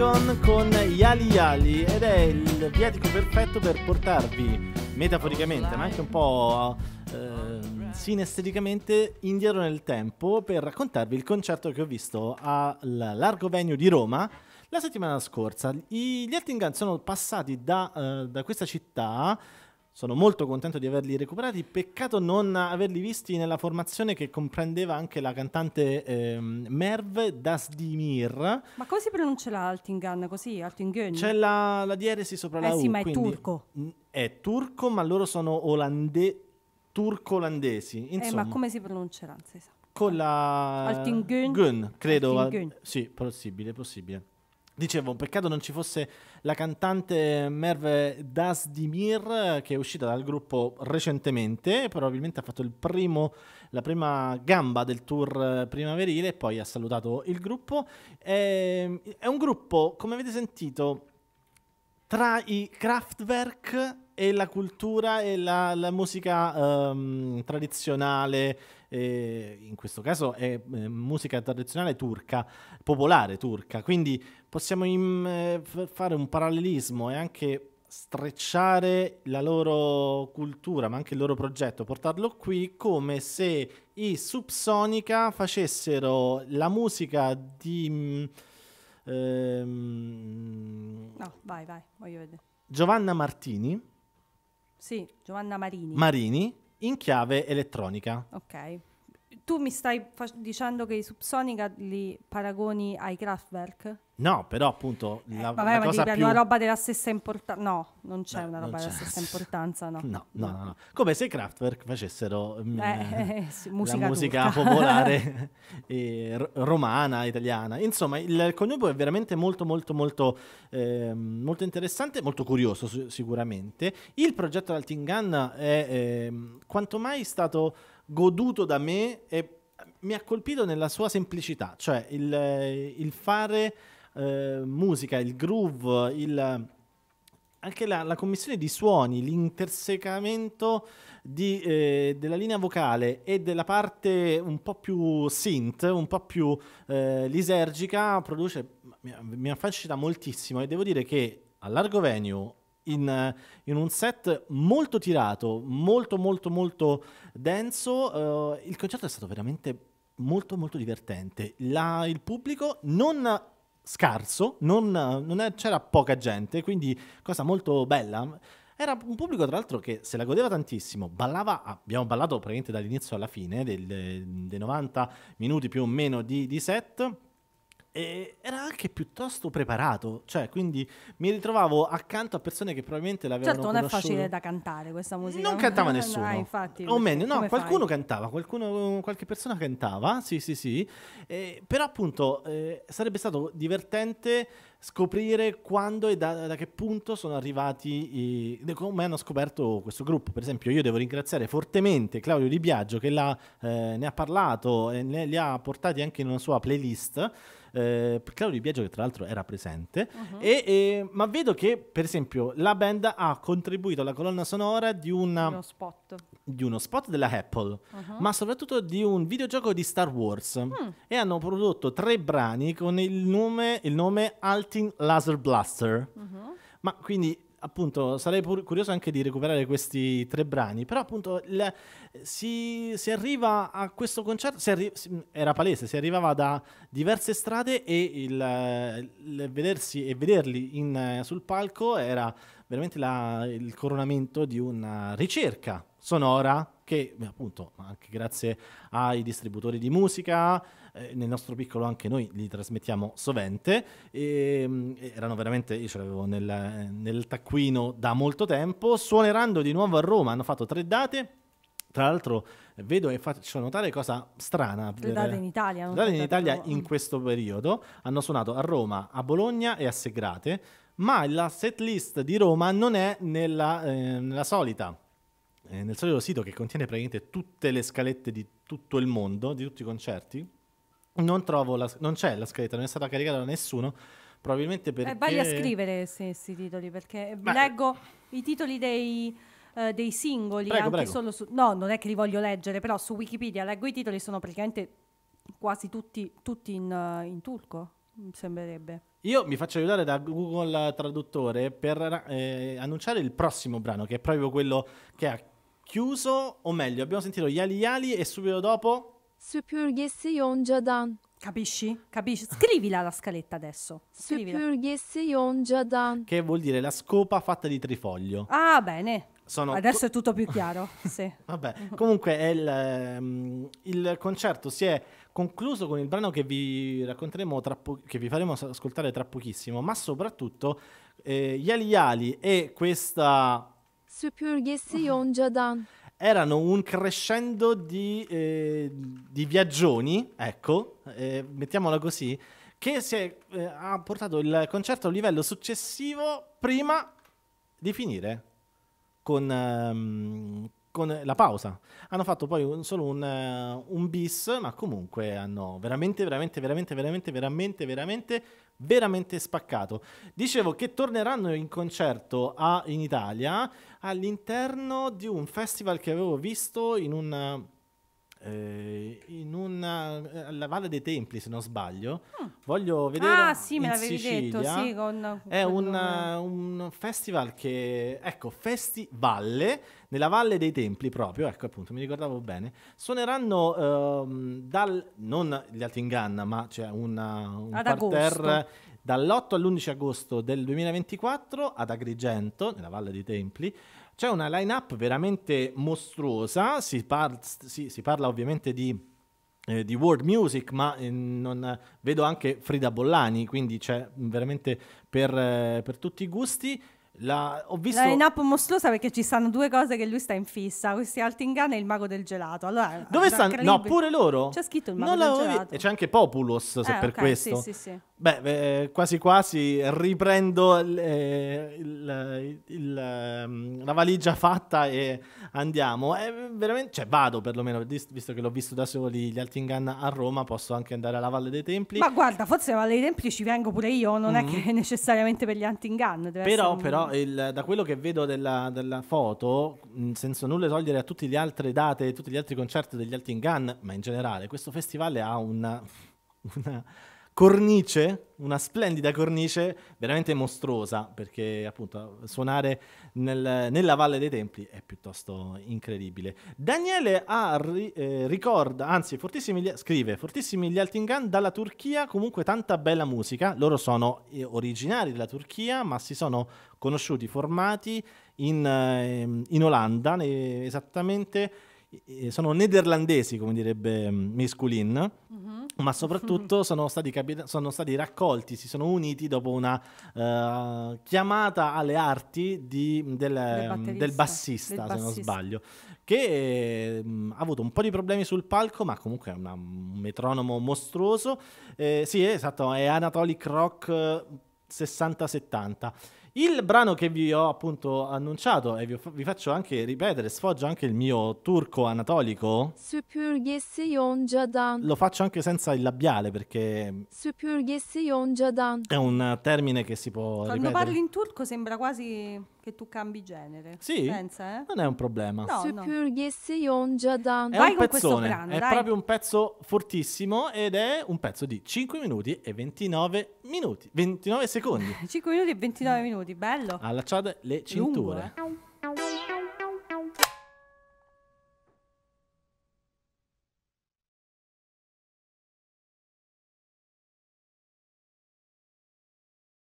Dragon con Yali Yali ed è il viatico perfetto per portarvi metaforicamente ma anche un po' eh, sinesteticamente indietro nel tempo per raccontarvi il concerto che ho visto al Largo Venue di Roma la settimana scorsa. I, gli Ettingan sono passati da, eh, da questa città sono molto contento di averli recuperati, peccato non averli visti nella formazione che comprendeva anche la cantante ehm, Merv Dasdimir. Ma come si pronuncia l'Altingan? Così, Altingan? C'è la, la dieresi sopra eh la sì, Eh sì, ma è turco. È turco, ma loro sono olande- turco-olandesi. Insomma. Eh, ma come si pronuncerà? Con la... Altingan? credo. Altingan. Sì, possibile, possibile. Dicevo, un peccato non ci fosse la cantante Merve Dasdimir che è uscita dal gruppo recentemente, probabilmente ha fatto primo, la prima gamba del tour primaverile e poi ha salutato il gruppo. È, ehm, è un gruppo, come avete sentito, tra i Kraftwerk e la cultura e la, la musica um, tradizionale, eh, in questo caso è eh, musica tradizionale turca, popolare turca, quindi possiamo im- eh, fare un parallelismo e anche strecciare la loro cultura, ma anche il loro progetto, portarlo qui come se i Subsonica facessero la musica di... Mm, ehm, no, vai, vai, voglio vedere. Giovanna Martini sì, Giovanna Marini. Marini in chiave elettronica. Ok tu mi stai fac- dicendo che i Subsonica li paragoni ai Kraftwerk? No, però appunto eh, la, eh, vabbè, la cosa più... una roba della stessa importanza. No, non c'è no, una roba c'è. della stessa importanza, no. No, no. no, no, Come se i Kraftwerk facessero mh, mm, eh, eh, musica eh, la musica popolare r- romana, italiana. Insomma, il connubio è veramente molto molto molto ehm, molto interessante, molto curioso su- sicuramente. Il progetto del Tingan è ehm, quanto mai stato goduto da me e mi ha colpito nella sua semplicità, cioè il, eh, il fare eh, musica, il groove, il, anche la, la, commissione di suoni, l'intersecamento di, eh, della linea vocale e della parte un po' più synth, un po' più eh, lisergica, produce, mi, mi affascina moltissimo e devo dire che a largo venue in, in, un set molto tirato, molto molto molto denso. Uh, il concerto è stato veramente molto molto divertente. La, il pubblico non scarso, non, non è, c'era poca gente, quindi cosa molto bella. Era un pubblico, tra l'altro, che se la godeva tantissimo, ballava, abbiamo ballato praticamente dall'inizio alla fine, dei 90 minuti più o meno di, di set e era anche piuttosto preparato, cioè quindi mi ritrovavo accanto a persone che probabilmente l'avevano Certo, non conosciuto. è facile da cantare questa musica. Non cantava nessuno. Ah, infatti, o meglio, no, qualcuno fai? cantava, qualcuno, qualche persona cantava, sì, sì, sì. Eh, però appunto eh, sarebbe stato divertente scoprire quando e da, da che punto sono arrivati, i, come hanno scoperto questo gruppo. Per esempio, io devo ringraziare fortemente Claudio Di Biagio che eh, ne ha parlato e ne, li ha portati anche in una sua playlist eh, Claudio Di Biagio che tra l'altro era presente, uh-huh. e, e, ma vedo che per esempio la band ha contribuito alla colonna sonora di, una, uno, spot. di uno spot della Apple, uh-huh. ma soprattutto di un videogioco di Star Wars mm. e hanno prodotto tre brani con il nome, il nome Altin Laser Blaster. Uh-huh. Ma quindi appunto sarei curioso anche di recuperare questi tre brani, però appunto il, si, si, arriva a questo concerto, arri- era palese, si arrivava da diverse strade e il, il vedersi e vederli in, sul palco era veramente la, il coronamento di una ricerca sonora che appunto anche grazie ai distributori di musica, eh, nel nostro piccolo anche noi li trasmettiamo sovente, e, ehm, erano veramente, io ce l'avevo nel, nel taccuino da molto tempo, suoneranno di nuovo a Roma, hanno fatto tre date, tra l'altro vedo e faccio notare cosa strana. Le date in Italia. Le date in Italia in questo periodo hanno suonato a Roma, a Bologna e a Segrate, ma la set list di Roma non è nella, eh, nella solita eh, nel solito sito che contiene praticamente tutte le scalette di tutto il mondo, di tutti i concerti, non, la, non c'è la scaletta, non è stata caricata da nessuno, probabilmente perché... Eh, vai a scrivere questi titoli, perché Beh. leggo i titoli dei, uh, dei singoli, prego, anche prego. solo su... No, non è che li voglio leggere, però su Wikipedia leggo i titoli, sono praticamente quasi tutti, tutti in, uh, in turco, mi sembrerebbe. Io mi faccio aiutare da Google Traduttore per eh, annunciare il prossimo brano, che è proprio quello che ha chiuso, o meglio, abbiamo sentito Yali Yali e subito dopo... Süpürgesi Yonjadan. Capisci? Capisci? Scrivila la scaletta adesso. Scrivila. Yonjadan. Che vuol dire la scopa fatta di trifoglio. Ah, bene. Sono adesso co- è tutto più chiaro. sì. Vabbè, comunque il, ehm, il, concerto si è concluso con il brano che vi racconteremo tra po- che vi faremo ascoltare tra pochissimo, ma soprattutto eh, Yali Yali e questa Süpürgesi yoncadan. Erano un crescendo di, eh, di viaggioni, ecco, eh, mettiamola così, che si è, eh, ha portato il concerto a un livello successivo prima di finire con, um, con la pausa. Hanno fatto poi un, solo un, uh, un, bis, ma comunque hanno veramente, veramente, veramente, veramente, veramente, veramente, veramente spaccato. Dicevo che torneranno in concerto a, in Italia all'interno di un festival che avevo visto in un eh, in una, alla eh, Valle dei Templi, se non sbaglio. Mm. Voglio vedere ah, sì, me l'avevi Sicilia. detto, sì, con, con È una, un festival che, ecco, Festivalle, nella Valle dei Templi proprio, ecco appunto, mi ricordavo bene, suoneranno ehm, dal, non gli altri inganna, ma c'è cioè un Ad parterre agosto dall'8 all'11 agosto del 2024 ad Agrigento, nella Valle dei Templi, c'è una line-up veramente mostruosa, si, par- si, si parla ovviamente di eh, di world music, ma eh, non, vedo anche Frida Bollani, quindi c'è veramente per, eh, per tutti i gusti. La, ho visto... La mostruosa perché ci stanno due cose che lui sta in fissa, questi Altingan e il mago del gelato. Allora, Dove stanno? No, pure loro? C'è scritto il mago non del gelato. E c'è anche Populus, eh, se okay, per questo. Sì, sì, sì. Beh, eh, quasi quasi riprendo eh, il, il, ehm, la valigia fatta e andiamo. È veramente... cioè vado perlomeno, visto che l'ho visto da soli gli Altingan a Roma, posso anche andare alla Valle dei Templi. Ma guarda, forse alla Valle dei Templi ci vengo pure io, non mm-hmm. è mm. che è necessariamente per gli Altingan. Però, un... però il, da quello che vedo della, della foto, senza nulla togliere a tutte le altre date, tutti gli altri concerti degli Alting Gun, ma in generale, questo festival ha una, una cornice, una splendida cornice veramente mostruosa, perché appunto suonare nel, nella Valle dei Templi è piuttosto incredibile. Daniele ha, ri, eh, ricorda, anzi, fortissimi gli, scrive, fortissimi gli Altingan dalla Turchia, comunque tanta bella musica, loro sono eh, originari della Turchia, ma si sono conosciuti, formati in, ehm, in Olanda, eh, esattamente, sono nederlandesi, come direbbe mm, Misculin. Mm-hmm ma soprattutto sono stati, capi- sono stati, raccolti, si sono uniti dopo una uh, chiamata alle arti di, del, del, del, bassista, del se non sbaglio, che mh, mm, ha avuto un po' di problemi sul palco, ma comunque è una, un metronomo mostruoso. Eh, sì, esatto, è Anatolic Rock 60-70 eh, il brano che vi ho appunto annunciato e vi, vi faccio anche ripetere, sfoggio anche il mio turco anatolico. Lo faccio anche senza il labiale perché Süpürgesi È un termine che si può Quando ripetere. parli in turco sembra quasi che tu cambi genere. Sì. Pensa, eh? Non è un problema. No, no. È Vai un pezzone, brano, è dai. proprio un pezzo fortissimo ed è un pezzo di 5 minuti e 29 minuti, 29 secondi. 5 minuti e 29 minuti di bello. Allacciate le cinture. Lungo, eh?